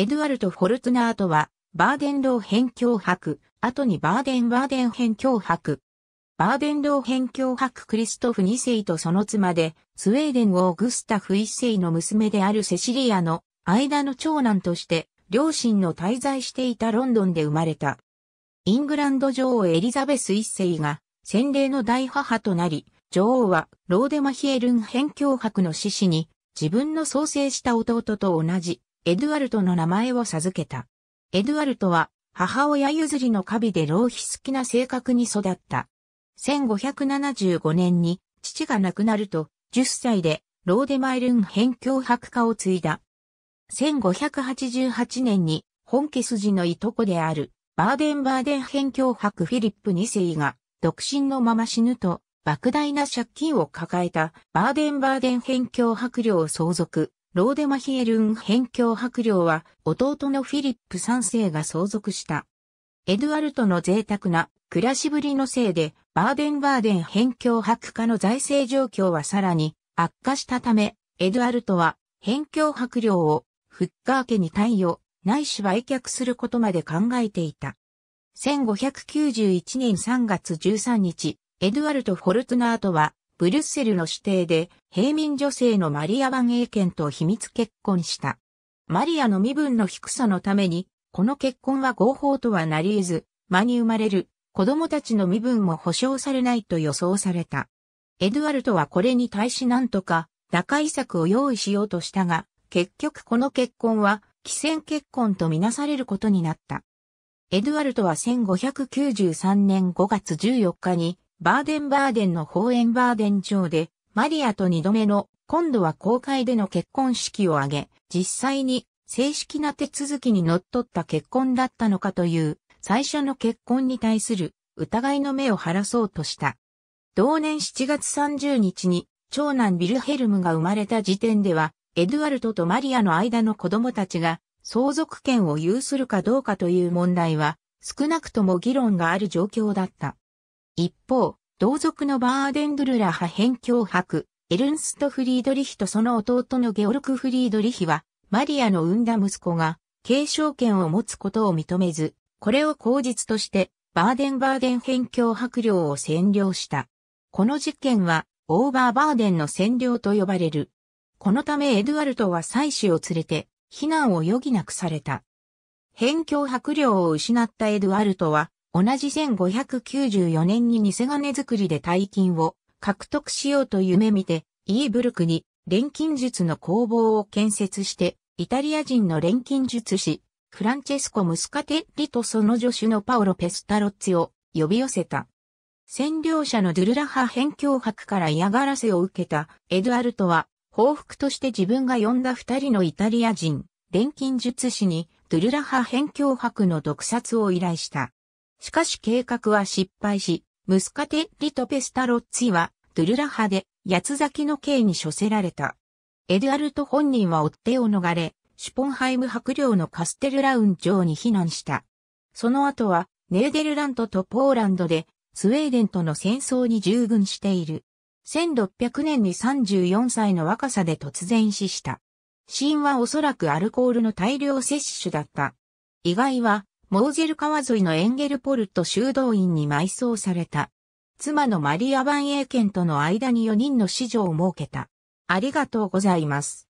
エドワルト・フォルツナートは、バーデンロー辺境博、後にバーデン・バーデン辺境博。バーデンロー辺境博クリストフ2世とその妻で、スウェーデン王グスタフ1世の娘であるセシリアの間の長男として、両親の滞在していたロンドンで生まれた。イングランド女王エリザベス1世が、洗礼の大母となり、女王はローデマヒエルン辺境博の獅子に、自分の創生した弟と同じエドゥアルトの名前を授けた。エドゥアルトは、母親譲りのカビで浪費好きな性格に育った。1575年に父が亡くなると、10歳でローデマイルン辺境博化を継いだ。1588年に本家筋のいとこであるバーデンバーデン辺境博フィリップ2世が独身のまま死ぬと莫大な借金を抱えたバーデンバーデン辺境博領相続ローデマヒエルン辺境伯領は弟のフィリップ3世が相続した。エドワルトの贅沢な暮らしぶりのせいで、バーデンバーデン辺境伯家の財政状況はさらに悪化したため、エドワルトは辺境伯領をフッカー家に対応、ないし売却することまで考えていた。1591年3月13日、エドワルト・フォルトナートはブリュッセルの指定で、平民女性のマリア・バン・エーケンと秘密結婚した。マリアの身分の低さのために、この結婚は合法とはなり得ず、間に生まれる子供たちの身分も保障されないと予想された。エドワルトはこれに対し何とか打開策を用意しようとしたが、結局この結婚は、既戦結婚とみなされることになった。エドワルトは1593年5月14日にバーデンバーデンのホーエンバーデン町で、マリアと二度目の、今度は公開での結婚式を挙げ、実際に正式な手続きに則っった結婚だったのかという、最初の結婚に対する疑いの目を晴らそうとした。同年7月30日に、長男ビルヘルムが生まれた時点では、エドワルトとマリアの間の子供たちが相続権を有するかどうかという問題は、少なくとも議論がある状況だった。一方、同族のバーデンドゥルラ派辺境伯、エルンスト・フリードリヒとその弟のゲオルク・フリードリヒは、マリアの産んだ息子が、継承権を持つことを認めず、これを口実として、バーデン・バーデン辺境白領を占領した。この事件は、オーバー・バーデンの占領と呼ばれる。このためエドゥアルトは妻子を連れて、避難を余儀なくされた。辺境白領を失ったエドゥアルトは、同じ1594年に偽金作りで大金を獲得しようと夢見て、イーブルクに錬金術の工房を建設して、イタリア人の錬金術師、フランチェスコ・ムスカテッリとその助手のパオロ・ペスタロッツを呼び寄せた。占領者のドゥルラ派辺境博から嫌がらせを受けたエドアルトは、報復として自分が呼んだ二人のイタリア人、錬金術師にドゥルラ派辺境博の毒殺を依頼した。しかし計画は失敗し、ムスカテッリとペスタロッツィは、ドゥルラ派で、八つ咲きの刑に処せられた。エドゥアルト本人は追っ手を逃れ、シュポンハイム伯領のカステルラウン城に避難した。その後は、ネーデルラントとポーランドで、スウェーデンとの戦争に従軍している。1600年に34歳の若さで突然死した。死因はおそらくアルコールの大量摂取だった。意外は、モーゼル川沿いのエンゲルポルト修道院に埋葬された。妻のマリア・バンエーケンとの間に4人の子女を設けた。ありがとうございます。